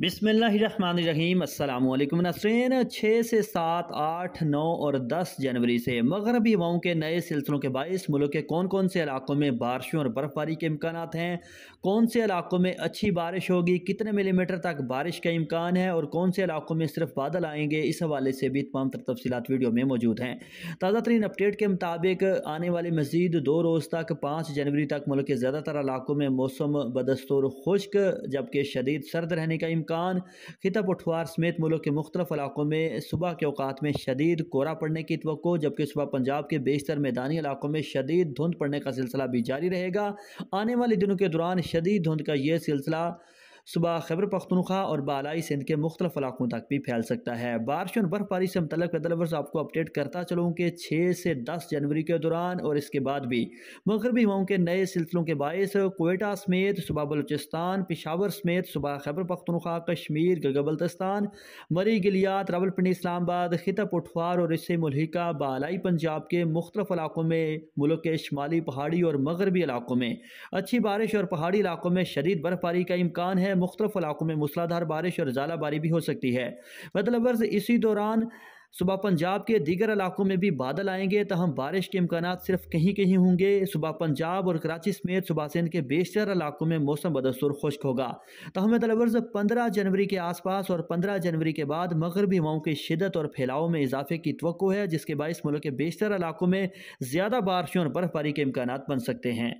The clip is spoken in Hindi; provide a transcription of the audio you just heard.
बिसमीम अल्लाम नसरीन छः से सात आठ नौ और दस जनवरी से मगरबी हवाओं के नए सिलसिलों के बायस मुल्क के कौन कौन से इलाकों में बारिशों और बर्फ़बारी के इम्कान हैं कौन से इलाकों में अच्छी बारिश होगी कितने मिलीमीटर तक बारिश का इम्कान है और कौन से इलाकों में सिर्फ बादल आएंगे इस हवाले से भी तमाम तर तफसीत वीडियो में मौजूद हैं ताज़ा तरीन अपडेट के मुताबिक आने वाले मजीद दो रोज़ तक पाँच जनवरी तक मुल्क के ज़्यादातर इलाकों में मौसम बदस्तूर खुश्क जबकि शदीद सर्द रहने का इम्कान अरकान खिता पठवार समेत मुल्क के मुख्तफ इलाकों में सुबह के अवकात में शदीद कोरा पड़ने की तो जबकि सुबह पंजाब के बेशतर मैदानी इलाकों में शदीद धुंध पड़ने का सिलसिला भी जारी रहेगा आने वाले दिनों के दौरान शदीद धुंध का यह सिलसिला सुबह खैबर पख्तनखा और बालाई सिंध के मुख्तलिफ इलाकों तक भी फैल सकता है बारिश और बर्फबारी से मुतल वेदलवर्स आपको अपडेट करता चलूँ कि छः से दस जनवरी के दौरान और इसके बाद भी मगरबी हवाओं के नए सिलसिलों के बायस कोयटा समेत सुबह बलोचिस्तान पिशावर समेत सुबह खैबर पख्तनखा कश्मीर गगबल्तिस्तान मरी गलियात रावलपिंडी इस्लामाबाद खिता पुठवार और इससे मुलहिका बालाई पंजाब के मुख्तफ इलाकों में मुल्क के शुमाली पहाड़ी और मगरबी इलाकों में अच्छी बारिश और पहाड़ी इलाकों में शदीद बर्फबारी का इम्कान है हैं मुख्तफ इलाकों में मूसलाधार बारिश और झालाबारी भी हो सकती है मतलब वर्ज इसी दौरान सुबह पंजाब के दीगर इलाकों में भी बादल आएंगे तहम बारिश के इम्कान सिर्फ कहीं कहीं होंगे सुबह पंजाब और कराची समेत सुबह सिंध के बेशतर इलाकों में मौसम बदस्तूर खुश्क होगा तहम तलवर्ज मतलब पंद्रह जनवरी के आसपास और पंद्रह जनवरी के बाद मगरबी हवाओं की शिदत और फैलाव में इजाफे की तो है जिसके बायस मुल्क के बेशतर इलाकों में ज़्यादा बारिशों और बर्फबारी के इम्कान बन सकते हैं